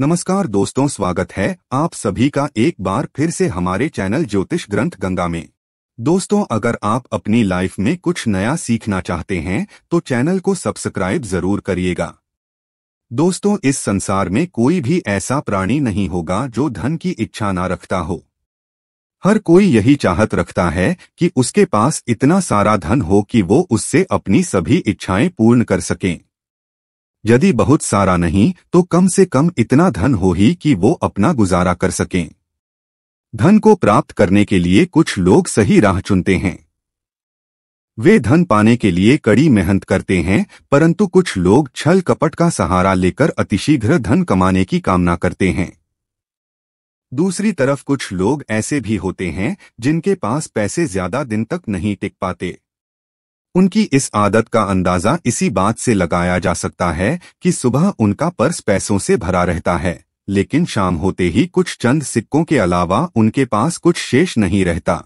नमस्कार दोस्तों स्वागत है आप सभी का एक बार फिर से हमारे चैनल ज्योतिष ग्रंथ गंगा में दोस्तों अगर आप अपनी लाइफ में कुछ नया सीखना चाहते हैं तो चैनल को सब्सक्राइब जरूर करिएगा दोस्तों इस संसार में कोई भी ऐसा प्राणी नहीं होगा जो धन की इच्छा ना रखता हो हर कोई यही चाहत रखता है कि उसके पास इतना सारा धन हो कि वो उससे अपनी सभी इच्छाएं पूर्ण कर सकें यदि बहुत सारा नहीं तो कम से कम इतना धन हो ही कि वो अपना गुजारा कर सकें धन को प्राप्त करने के लिए कुछ लोग सही राह चुनते हैं वे धन पाने के लिए कड़ी मेहनत करते हैं परंतु कुछ लोग छल कपट का सहारा लेकर अतिशीघ्र धन कमाने की कामना करते हैं दूसरी तरफ कुछ लोग ऐसे भी होते हैं जिनके पास पैसे ज्यादा दिन तक नहीं टिक पाते उनकी इस आदत का अंदाजा इसी बात से लगाया जा सकता है कि सुबह उनका पर्स पैसों से भरा रहता है लेकिन शाम होते ही कुछ चंद सिक्कों के अलावा उनके पास कुछ शेष नहीं रहता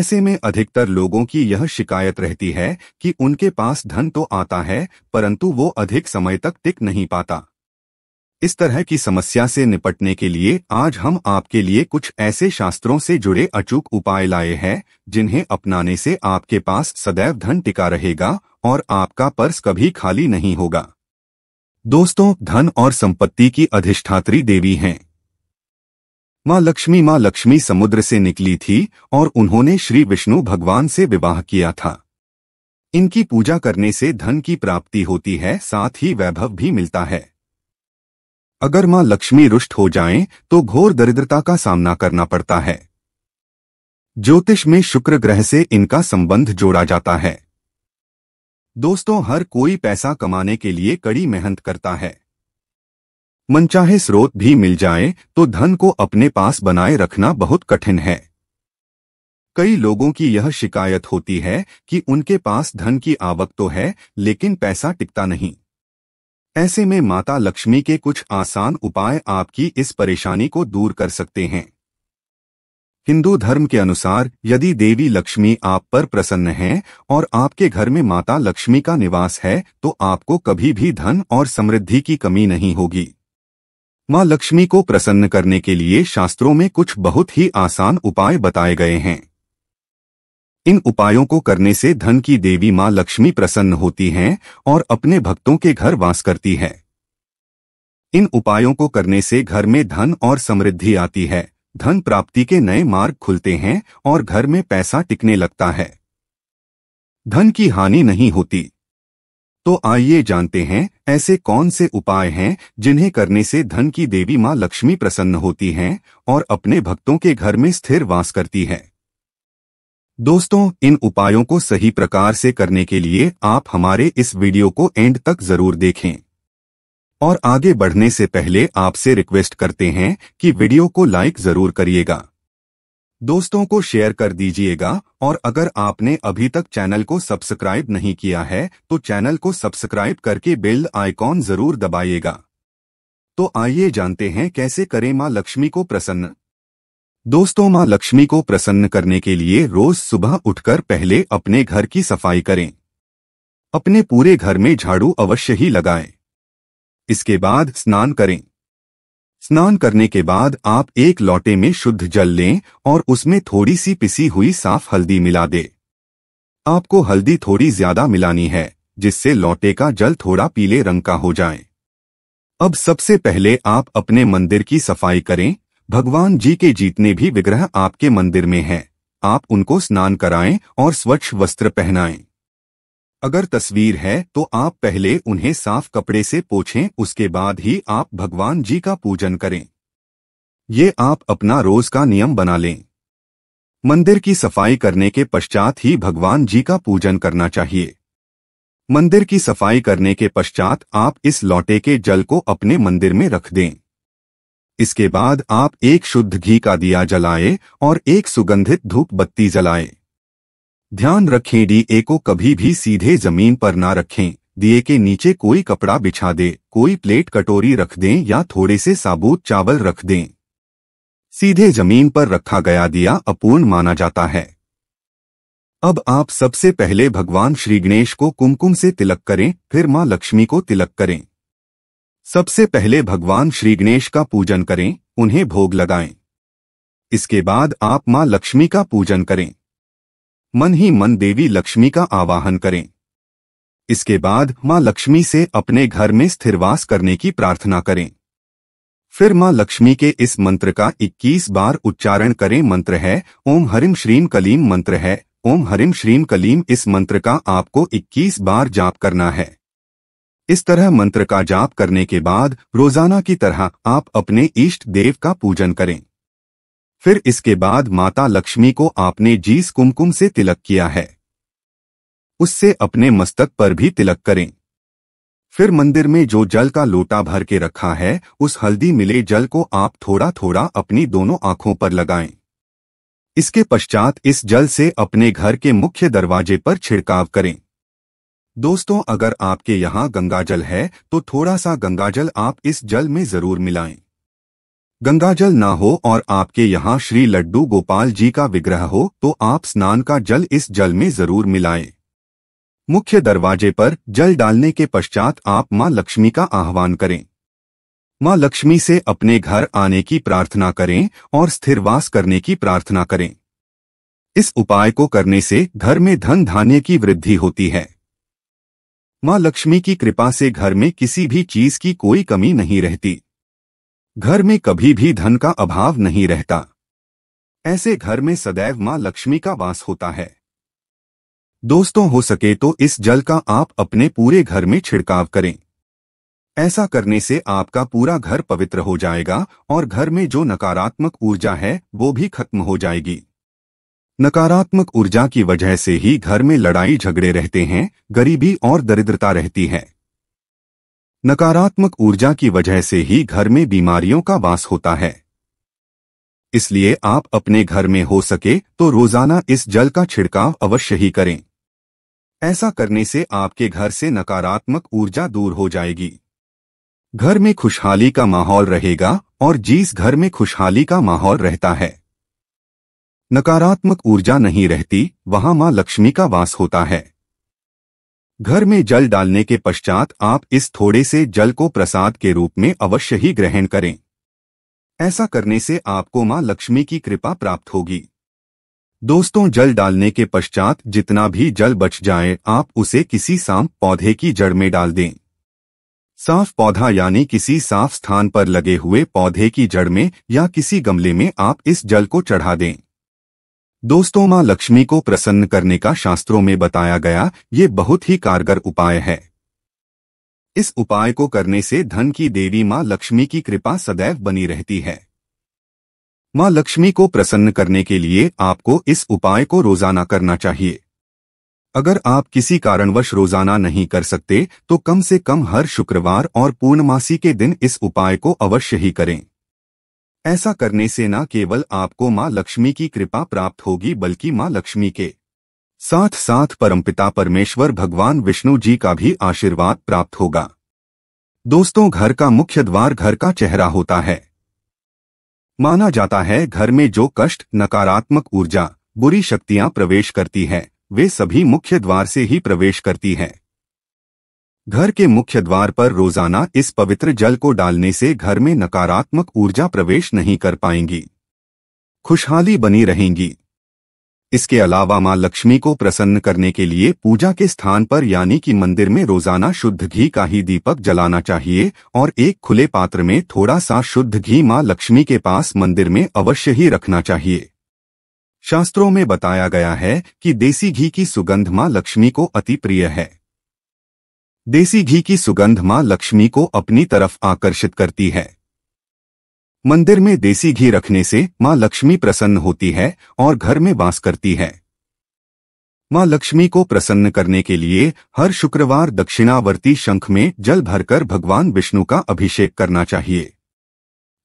ऐसे में अधिकतर लोगों की यह शिकायत रहती है कि उनके पास धन तो आता है परंतु वो अधिक समय तक टिक नहीं पाता इस तरह की समस्या से निपटने के लिए आज हम आपके लिए कुछ ऐसे शास्त्रों से जुड़े अचूक उपाय लाए हैं जिन्हें अपनाने से आपके पास सदैव धन टिका रहेगा और आपका पर्स कभी खाली नहीं होगा दोस्तों धन और संपत्ति की अधिष्ठात्री देवी हैं माँ लक्ष्मी माँ लक्ष्मी समुद्र से निकली थी और उन्होंने श्री विष्णु भगवान से विवाह किया था इनकी पूजा करने से धन की प्राप्ति होती है साथ ही वैभव भी मिलता है अगर मां लक्ष्मी रुष्ट हो जाएं तो घोर दरिद्रता का सामना करना पड़ता है ज्योतिष में शुक्र ग्रह से इनका संबंध जोड़ा जाता है दोस्तों हर कोई पैसा कमाने के लिए कड़ी मेहनत करता है मनचाहे स्रोत भी मिल जाए तो धन को अपने पास बनाए रखना बहुत कठिन है कई लोगों की यह शिकायत होती है कि उनके पास धन की आवक तो है लेकिन पैसा टिकता नहीं ऐसे में माता लक्ष्मी के कुछ आसान उपाय आपकी इस परेशानी को दूर कर सकते हैं हिंदू धर्म के अनुसार यदि देवी लक्ष्मी आप पर प्रसन्न हैं और आपके घर में माता लक्ष्मी का निवास है तो आपको कभी भी धन और समृद्धि की कमी नहीं होगी माँ लक्ष्मी को प्रसन्न करने के लिए शास्त्रों में कुछ बहुत ही आसान उपाय बताए गए हैं इन उपायों को करने से धन की देवी मां लक्ष्मी प्रसन्न होती हैं और अपने भक्तों के घर वास करती है इन उपायों को करने से घर में धन और समृद्धि आती है धन प्राप्ति के नए मार्ग खुलते हैं और घर में पैसा टिकने लगता है धन की हानि नहीं होती तो आइए जानते हैं ऐसे कौन से उपाय हैं जिन्हें करने से धन की देवी मां लक्ष्मी प्रसन्न होती हैं और अपने भक्तों के घर में स्थिर वास करती है दोस्तों इन उपायों को सही प्रकार से करने के लिए आप हमारे इस वीडियो को एंड तक जरूर देखें और आगे बढ़ने से पहले आपसे रिक्वेस्ट करते हैं कि वीडियो को लाइक जरूर करिएगा दोस्तों को शेयर कर दीजिएगा और अगर आपने अभी तक चैनल को सब्सक्राइब नहीं किया है तो चैनल को सब्सक्राइब करके बेल आइकॉन जरूर दबाइएगा तो आइए जानते हैं कैसे करें मां लक्ष्मी को प्रसन्न दोस्तों माँ लक्ष्मी को प्रसन्न करने के लिए रोज सुबह उठकर पहले अपने घर की सफाई करें अपने पूरे घर में झाड़ू अवश्य ही लगाएं। इसके बाद स्नान करें स्नान करने के बाद आप एक लौटे में शुद्ध जल लें और उसमें थोड़ी सी पिसी हुई साफ हल्दी मिला दे आपको हल्दी थोड़ी ज्यादा मिलानी है जिससे लौटे का जल थोड़ा पीले रंग का हो जाए अब सबसे पहले आप अपने मंदिर की सफाई करें भगवान जी के जीतने भी विग्रह आपके मंदिर में हैं। आप उनको स्नान कराएं और स्वच्छ वस्त्र पहनाएं। अगर तस्वीर है तो आप पहले उन्हें साफ कपड़े से पोछें उसके बाद ही आप भगवान जी का पूजन करें ये आप अपना रोज का नियम बना लें मंदिर की सफाई करने के पश्चात ही भगवान जी का पूजन करना चाहिए मंदिर की सफाई करने के पश्चात आप इस लौटे के जल को अपने मंदिर में रख दें इसके बाद आप एक शुद्ध घी का दिया जलाएं और एक सुगंधित धूप बत्ती जलाएं। ध्यान रखें डीए को कभी भी सीधे जमीन पर ना रखें दिए के नीचे कोई कपड़ा बिछा दे कोई प्लेट कटोरी रख दें या थोड़े से साबुत चावल रख दें सीधे जमीन पर रखा गया दिया अपूर्ण माना जाता है अब आप सबसे पहले भगवान श्री गणेश को कुमकुम से तिलक करें फिर मां लक्ष्मी को तिलक करें सबसे पहले भगवान श्री गणेश का पूजन करें उन्हें भोग लगाएं। इसके बाद आप मां लक्ष्मी का पूजन करें मन ही मन देवी लक्ष्मी का आवाहन करें इसके बाद मां लक्ष्मी से अपने घर में स्थिरवास करने की प्रार्थना करें फिर मां लक्ष्मी के इस मंत्र का 21 बार उच्चारण करें मंत्र है ओम हरिम श्रीम कलीम मंत्र है ओम हरिम श्रीम कलीम इस मंत्र का आपको 21 बार जाप करना है इस तरह मंत्र का जाप करने के बाद रोजाना की तरह आप अपने इष्ट देव का पूजन करें फिर इसके बाद माता लक्ष्मी को आपने जीस कुमकुम से तिलक किया है उससे अपने मस्तक पर भी तिलक करें फिर मंदिर में जो जल का लोटा भर के रखा है उस हल्दी मिले जल को आप थोड़ा थोड़ा अपनी दोनों आंखों पर लगाएं। इसके पश्चात इस जल से अपने घर के मुख्य दरवाजे पर छिड़काव करें दोस्तों अगर आपके यहाँ गंगाजल है तो थोड़ा सा गंगाजल आप इस जल में जरूर मिलाएं। गंगाजल ना हो और आपके यहाँ श्री लड्डू गोपाल जी का विग्रह हो तो आप स्नान का जल इस जल में जरूर मिलाएं। मुख्य दरवाजे पर जल डालने के पश्चात आप माँ लक्ष्मी का आह्वान करें माँ लक्ष्मी से अपने घर आने की प्रार्थना करें और स्थिरवास करने की प्रार्थना करें इस उपाय को करने से घर में धन धान्य की वृद्धि होती है माँ लक्ष्मी की कृपा से घर में किसी भी चीज की कोई कमी नहीं रहती घर में कभी भी धन का अभाव नहीं रहता ऐसे घर में सदैव माँ लक्ष्मी का वास होता है दोस्तों हो सके तो इस जल का आप अपने पूरे घर में छिड़काव करें ऐसा करने से आपका पूरा घर पवित्र हो जाएगा और घर में जो नकारात्मक ऊर्जा है वो भी खत्म हो जाएगी नकारात्मक ऊर्जा की वजह से ही घर में लड़ाई झगड़े रहते हैं गरीबी और दरिद्रता रहती है नकारात्मक ऊर्जा की वजह से ही घर में बीमारियों का वास होता है इसलिए आप अपने घर में हो सके तो रोजाना इस जल का छिड़काव अवश्य ही करें ऐसा करने से आपके घर से नकारात्मक ऊर्जा दूर हो जाएगी घर में खुशहाली का माहौल रहेगा और जिस घर में खुशहाली का माहौल रहता है नकारात्मक ऊर्जा नहीं रहती वहां मां लक्ष्मी का वास होता है घर में जल डालने के पश्चात आप इस थोड़े से जल को प्रसाद के रूप में अवश्य ही ग्रहण करें ऐसा करने से आपको मां लक्ष्मी की कृपा प्राप्त होगी दोस्तों जल डालने के पश्चात जितना भी जल बच जाए आप उसे किसी सांप पौधे की जड़ में डाल दें साफ पौधा यानी किसी साफ स्थान पर लगे हुए पौधे की जड़ में या किसी गमले में आप इस जल को चढ़ा दें दोस्तों माँ लक्ष्मी को प्रसन्न करने का शास्त्रों में बताया गया ये बहुत ही कारगर उपाय है इस उपाय को करने से धन की देवी माँ लक्ष्मी की कृपा सदैव बनी रहती है माँ लक्ष्मी को प्रसन्न करने के लिए आपको इस उपाय को रोजाना करना चाहिए अगर आप किसी कारणवश रोजाना नहीं कर सकते तो कम से कम हर शुक्रवार और पूर्णमासी के दिन इस उपाय को अवश्य ही करें ऐसा करने से न केवल आपको माँ लक्ष्मी की कृपा प्राप्त होगी बल्कि माँ लक्ष्मी के साथ साथ परमपिता परमेश्वर भगवान विष्णु जी का भी आशीर्वाद प्राप्त होगा दोस्तों घर का मुख्य द्वार घर का चेहरा होता है माना जाता है घर में जो कष्ट नकारात्मक ऊर्जा बुरी शक्तियां प्रवेश करती हैं वे सभी मुख्य द्वार से ही प्रवेश करती हैं घर के मुख्य द्वार पर रोजाना इस पवित्र जल को डालने से घर में नकारात्मक ऊर्जा प्रवेश नहीं कर पाएंगी खुशहाली बनी रहेंगी इसके अलावा मां लक्ष्मी को प्रसन्न करने के लिए पूजा के स्थान पर यानी कि मंदिर में रोजाना शुद्ध घी का ही दीपक जलाना चाहिए और एक खुले पात्र में थोड़ा सा शुद्ध घी मां लक्ष्मी के पास मंदिर में अवश्य ही रखना चाहिए शास्त्रों में बताया गया है कि देसी घी की सुगंध मां लक्ष्मी को अति प्रिय है देसी घी की सुगंध मां लक्ष्मी को अपनी तरफ आकर्षित करती है मंदिर में देसी घी रखने से मां लक्ष्मी प्रसन्न होती है और घर में बांस करती है मां लक्ष्मी को प्रसन्न करने के लिए हर शुक्रवार दक्षिणावर्ती शंख में जल भरकर भगवान विष्णु का अभिषेक करना चाहिए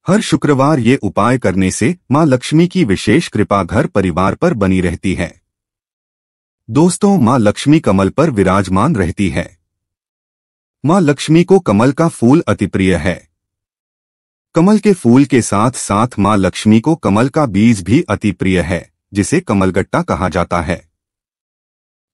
हर शुक्रवार ये उपाय करने से मां लक्ष्मी की विशेष कृपा घर परिवार पर बनी रहती है दोस्तों मां लक्ष्मी कमल पर विराजमान रहती है माँ लक्ष्मी को कमल का फूल अति प्रिय है कमल के फूल के साथ साथ माँ लक्ष्मी को कमल का बीज भी अति प्रिय है जिसे कमलगट्टा कहा जाता है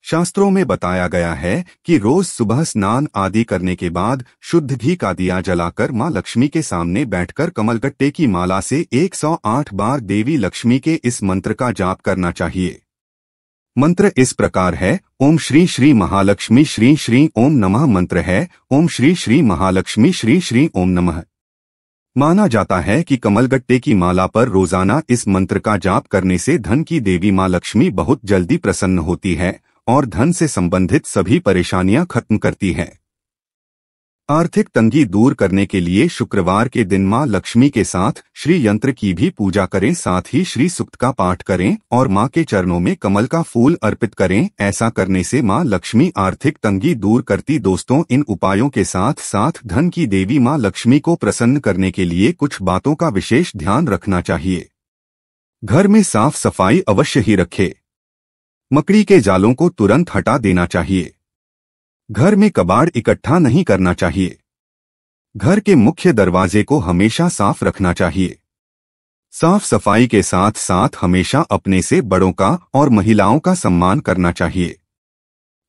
शास्त्रों में बताया गया है कि रोज सुबह स्नान आदि करने के बाद शुद्ध घी का दिया जलाकर मां लक्ष्मी के सामने बैठकर कमलगट्टे की माला से 108 बार देवी लक्ष्मी के इस मंत्र का जाप करना चाहिए मंत्र इस प्रकार है ओम श्री श्री महालक्ष्मी श्री श्री ओम नमः मंत्र है ओम श्री श्री महालक्ष्मी श्री श्री ओम नमः माना जाता है कि कमलगट्टे की माला पर रोजाना इस मंत्र का जाप करने से धन की देवी माँ लक्ष्मी बहुत जल्दी प्रसन्न होती है और धन से संबंधित सभी परेशानियां खत्म करती है आर्थिक तंगी दूर करने के लिए शुक्रवार के दिन मां लक्ष्मी के साथ श्री यंत्र की भी पूजा करें साथ ही श्री सुक्त का पाठ करें और मां के चरणों में कमल का फूल अर्पित करें ऐसा करने से मां लक्ष्मी आर्थिक तंगी दूर करती दोस्तों इन उपायों के साथ साथ धन की देवी मां लक्ष्मी को प्रसन्न करने के लिए कुछ बातों का विशेष ध्यान रखना चाहिए घर में साफ सफाई अवश्य ही रखे मकड़ी के जालों को तुरंत हटा देना चाहिए घर में कबाड़ इकट्ठा नहीं करना चाहिए घर के मुख्य दरवाजे को हमेशा साफ रखना चाहिए साफ सफाई के साथ साथ हमेशा अपने से बड़ों का और महिलाओं का सम्मान करना चाहिए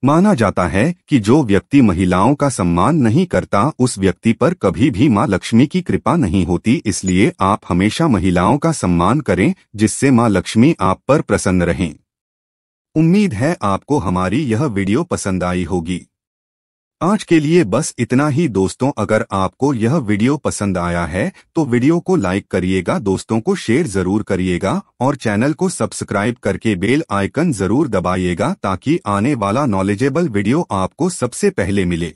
माना जाता है कि जो व्यक्ति महिलाओं का सम्मान नहीं करता उस व्यक्ति पर कभी भी मां लक्ष्मी की कृपा नहीं होती इसलिए आप हमेशा महिलाओं का सम्मान करें जिससे मां लक्ष्मी आप पर प्रसन्न रहें उम्मीद है आपको हमारी यह वीडियो पसंद आई होगी आज के लिए बस इतना ही दोस्तों अगर आपको यह वीडियो पसंद आया है तो वीडियो को लाइक करिएगा दोस्तों को शेयर जरूर करिएगा और चैनल को सब्सक्राइब करके बेल आइकन जरूर दबाइएगा ताकि आने वाला नॉलेजेबल वीडियो आपको सबसे पहले मिले